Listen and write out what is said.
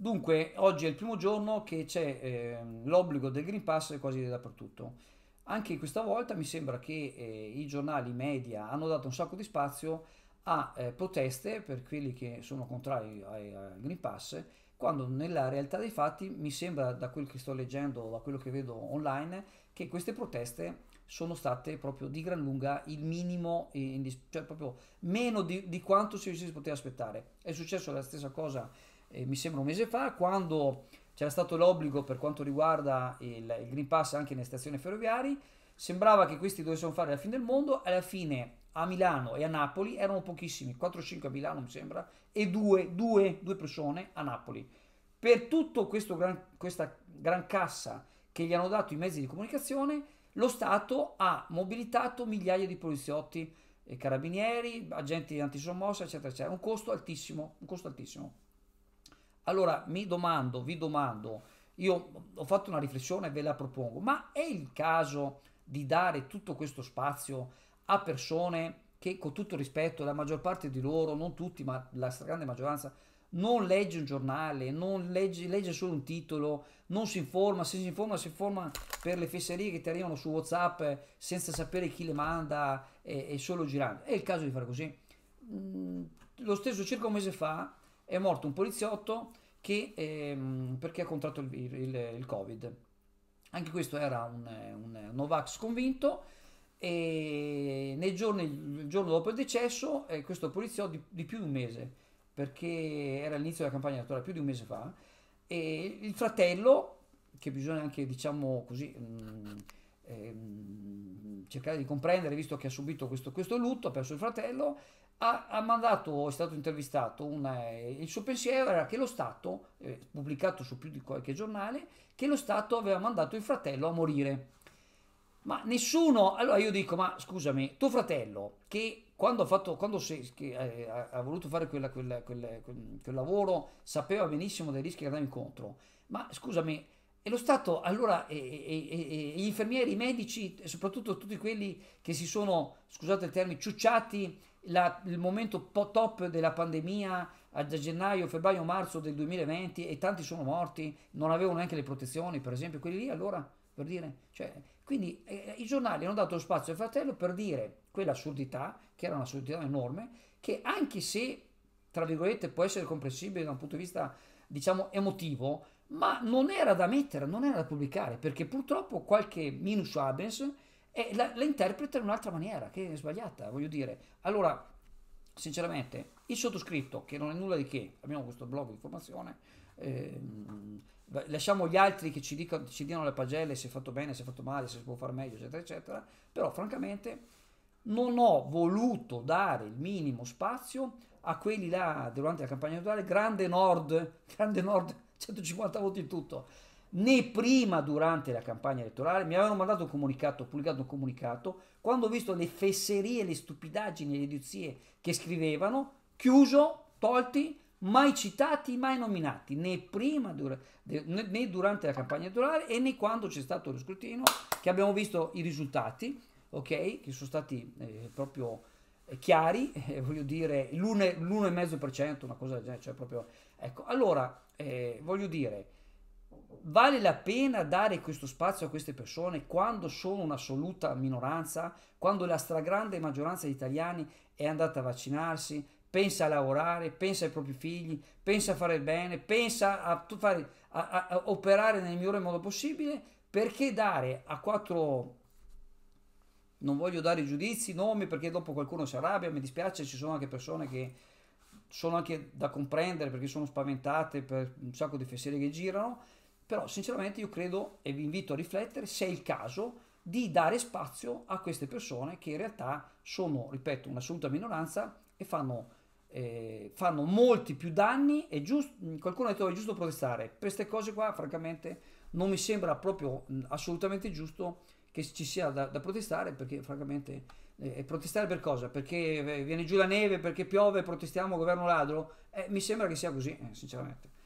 Dunque, oggi è il primo giorno che c'è eh, l'obbligo del Green Pass quasi dappertutto. Anche questa volta mi sembra che eh, i giornali media hanno dato un sacco di spazio a eh, proteste per quelli che sono contrari al Green Pass, quando nella realtà dei fatti mi sembra, da quel che sto leggendo, da quello che vedo online, che queste proteste sono state proprio di gran lunga il minimo, cioè proprio meno di, di quanto si, si poteva aspettare. È successo la stessa cosa eh, mi sembra un mese fa, quando c'era stato l'obbligo per quanto riguarda il, il Green Pass anche nelle stazioni ferroviarie, sembrava che questi dovessero fare la fine del mondo, alla fine a Milano e a Napoli erano pochissimi, 4-5 a Milano mi sembra, e 2, 2, 2 persone a Napoli. Per tutta questa gran cassa che gli hanno dato i mezzi di comunicazione, lo Stato ha mobilitato migliaia di poliziotti, eh, carabinieri, agenti antisommossa, eccetera, eccetera. Un costo altissimo, un costo altissimo. Allora mi domando, vi domando, io ho fatto una riflessione e ve la propongo, ma è il caso di dare tutto questo spazio a persone che con tutto rispetto, la maggior parte di loro, non tutti, ma la stragrande maggioranza, non legge un giornale, non legge, legge solo un titolo, non si informa, se si informa si informa per le fesserie che ti arrivano su Whatsapp eh, senza sapere chi le manda eh, e, solo girando. È il caso di fare così. Mm, lo stesso circa un mese fa è morto un poliziotto che, ehm, perché ha contratto il, il, il, Covid. Anche questo era un, un, Novax convinto e nei giorni, il giorno dopo il decesso eh, questo poliziotto di, di, più di un mese, perché era l'inizio della campagna elettorale più di un mese fa, e il fratello, che bisogna anche diciamo così... Mh, mm, ehm, cercare di comprendere, visto che ha subito questo, questo lutto, ha perso il fratello, ha, ha mandato, è stato intervistato, una, eh, il suo pensiero era che lo Stato, eh, pubblicato su più di qualche giornale, che lo Stato aveva mandato il fratello a morire. Ma nessuno, allora io dico, ma scusami, tuo fratello che quando ha, fatto, quando se, che, eh, ha voluto fare quella, quella, quella, quel, quel, lavoro sapeva benissimo dei rischi che andava incontro, ma scusami, e lo Stato allora, e, e, e, gli infermieri, i medici, soprattutto tutti quelli che si sono, scusate il termine, ciucciati la, il momento top della pandemia a gennaio, febbraio, marzo del 2020 e tanti sono morti, non avevano neanche le protezioni, per esempio, quelli lì allora, per dire, cioè, quindi eh, eh, i giornali hanno dato spazio al fratello per dire quell'assurdità, che era un'assurdità enorme, che anche se, tra virgolette, può essere comprensibile da un punto di vista, diciamo, emotivo, ma non era da mettere, non era da pubblicare, perché purtroppo qualche minus abens e la, la interpreta in un'altra maniera che è sbagliata, voglio dire. Allora, sinceramente, il sottoscritto, che non è nulla di che, abbiamo questo blog di formazione, eh, lasciamo gli altri che ci, dicono, ci diano le pagelle se è fatto bene, se è fatto male, se si può fare meglio, eccetera, eccetera, però francamente non ho voluto dare il minimo spazio a quelli là durante la campagna elettorale, grande nord, grande nord, 150 voti in tutto né prima durante la campagna elettorale, mi avevano mandato un comunicato, pubblicato un comunicato, quando ho visto le fesserie, le stupidaggini, le idiozie che scrivevano, chiuso, tolti, mai citati, mai nominati, né prima dura, né durante la campagna elettorale e né quando c'è stato lo scrutinio, che abbiamo visto i risultati, ok, che sono stati eh, proprio eh, chiari, eh, voglio dire l'1,5%, una cosa del genere, cioè proprio, ecco, allora, eh, voglio dire, Vale la pena dare questo spazio a queste persone quando sono un'assoluta minoranza, quando la stragrande maggioranza degli italiani è andata a vaccinarsi, pensa a lavorare, pensa ai propri figli, pensa a fare il bene, pensa a, fare, a, a, a operare nel migliore modo possibile, perché dare a quattro... Non voglio dare giudizi, nomi, perché dopo qualcuno si arrabbia, mi dispiace, ci sono anche persone che sono anche da comprendere perché sono spaventate per un sacco di fesserie che girano, però sinceramente io credo e vi invito a riflettere se è il caso di dare spazio a queste persone che in realtà sono, ripeto, un'assoluta minoranza e fanno, eh, fanno molti più danni e giust- qualcuno ha detto è giusto protestare. Per queste cose qua francamente non mi sembra proprio mh, mm, assolutamente giusto che ci sia da, da protestare perché francamente eh, protestare per cosa? Perché eh, viene giù la neve, perché piove, protestiamo governo ladro? Eh, mi sembra che sia così, eh, sinceramente.